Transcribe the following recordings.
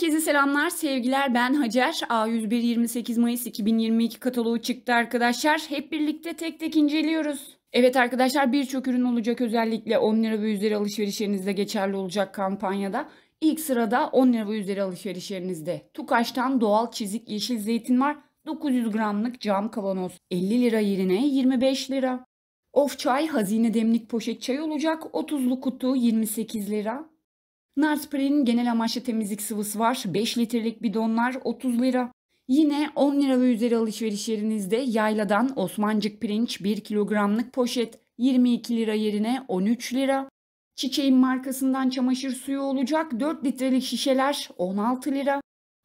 Herkese selamlar, sevgiler. Ben Hacer. A101 28 Mayıs 2022 kataloğu çıktı arkadaşlar. Hep birlikte tek tek inceliyoruz. Evet arkadaşlar birçok ürün olacak özellikle 10 lira ve üzeri alışverişlerinizde geçerli olacak kampanyada. İlk sırada 10 lira ve üzeri alışverişlerinizde Tukaş'tan doğal çizik yeşil zeytin var. 900 gramlık cam kavanoz 50 lira yerine 25 lira. Of çay hazine demlik poşet çay olacak. 30'lu kutu 28 lira. Nar spreyinin genel amaçlı temizlik sıvısı var. 5 litrelik bidonlar 30 lira. Yine 10 lira ve üzeri alışveriş yerinizde yayladan Osmancık pirinç 1 kilogramlık poşet 22 lira yerine 13 lira. Çiçeğin markasından çamaşır suyu olacak 4 litrelik şişeler 16 lira.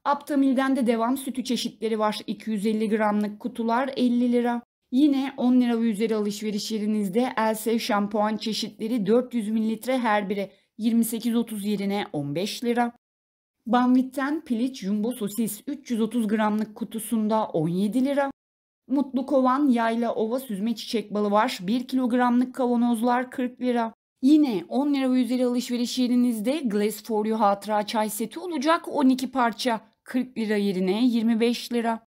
Aptamil'den de devam sütü çeşitleri var. 250 gramlık kutular 50 lira. Yine 10 lira ve üzeri alışveriş yerinizde Elsev şampuan çeşitleri 400 mililitre her biri 28.30 yerine 15 lira. Banvit'ten piliç jumbo sosis 330 gramlık kutusunda 17 lira. Mutlu kovan yayla ova süzme çiçek balı var. 1 kilogramlık kavanozlar 40 lira. Yine 10 lira ve üzeri alışveriş yerinizde Glass for You hatıra çay seti olacak 12 parça 40 lira yerine 25 lira.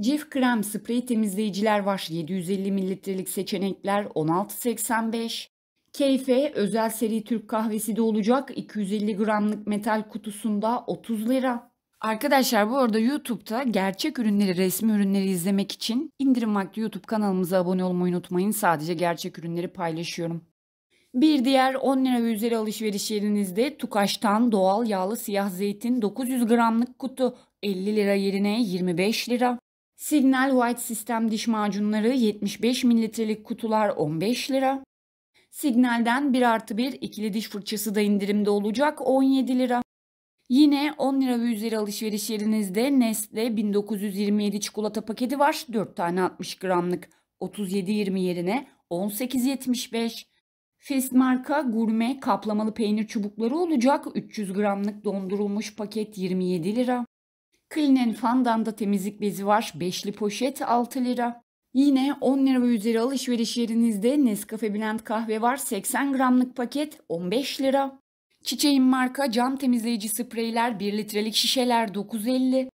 Cif krem sprey temizleyiciler var 750 mililitrelik seçenekler 16.85. Keyfe özel seri Türk kahvesi de olacak. 250 gramlık metal kutusunda 30 lira. Arkadaşlar bu arada YouTube'da gerçek ürünleri, resmi ürünleri izlemek için indirim vakti YouTube kanalımıza abone olmayı unutmayın. Sadece gerçek ürünleri paylaşıyorum. Bir diğer 10 lira ve üzeri alışveriş yerinizde Tukaş'tan doğal yağlı siyah zeytin 900 gramlık kutu 50 lira yerine 25 lira. Signal White Sistem diş macunları 75 mililitrelik kutular 15 lira. Signal'den 1 artı 1 ikili diş fırçası da indirimde olacak 17 lira. Yine 10 lira ve üzeri alışveriş yerinizde Nestle 1927 çikolata paketi var. 4 tane 60 gramlık 37.20 yerine 18.75. Fest marka gurme kaplamalı peynir çubukları olacak. 300 gramlık dondurulmuş paket 27 lira. Clean Fandan'da temizlik bezi var. 5'li poşet 6 lira. Yine 10 lira ve üzeri alışveriş yerinizde Nescafe Blend kahve var 80 gramlık paket 15 lira. Çiçeğin marka cam temizleyici spreyler 1 litrelik şişeler 9.50.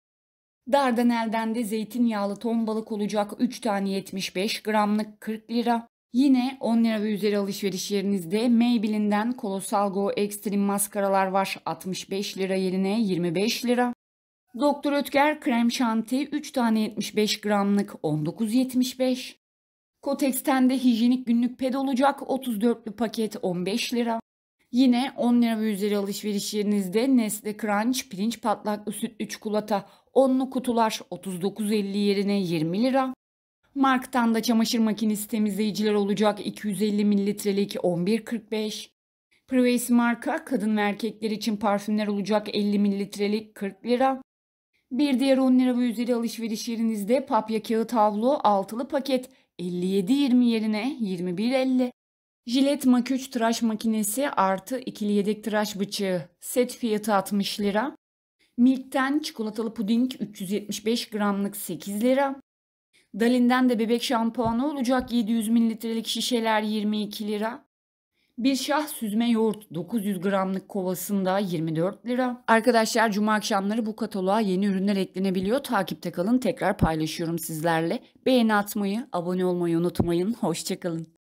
Dardanel'den de zeytinyağlı ton balık olacak 3 tane 75 gramlık 40 lira. Yine 10 lira ve üzeri alışveriş yerinizde Maybelline'den Colossal Go Extreme maskaralar var 65 lira yerine 25 lira. Doktor Ötker krem şanti 3 tane 75 gramlık 19.75. Kotex'ten de hijyenik günlük ped olacak 34'lü paket 15 lira. Yine 10 lira ve üzeri alışveriş yerinizde Nestle Crunch pirinç patlaklı sütlü çikolata 10'lu kutular 39.50 yerine 20 lira. Mark'tan da çamaşır makinesi temizleyiciler olacak 250 mililitrelik 11.45. Privacy marka kadın ve erkekler için parfümler olacak 50 mililitrelik 40 lira. Bir diğer 10 lira ve üzeri alışveriş yerinizde papya kağıt havlu altılı paket 57.20 yerine 21.50. Jilet Mak3 tıraş makinesi artı ikili yedek tıraş bıçağı set fiyatı 60 lira. Milk'ten çikolatalı puding 375 gramlık 8 lira. Dalin'den de bebek şampuanı olacak 700 mililitrelik şişeler 22 lira. Bir şah süzme yoğurt 900 gramlık kovasında 24 lira. Arkadaşlar cuma akşamları bu kataloğa yeni ürünler eklenebiliyor. Takipte kalın tekrar paylaşıyorum sizlerle. Beğeni atmayı, abone olmayı unutmayın. Hoşçakalın.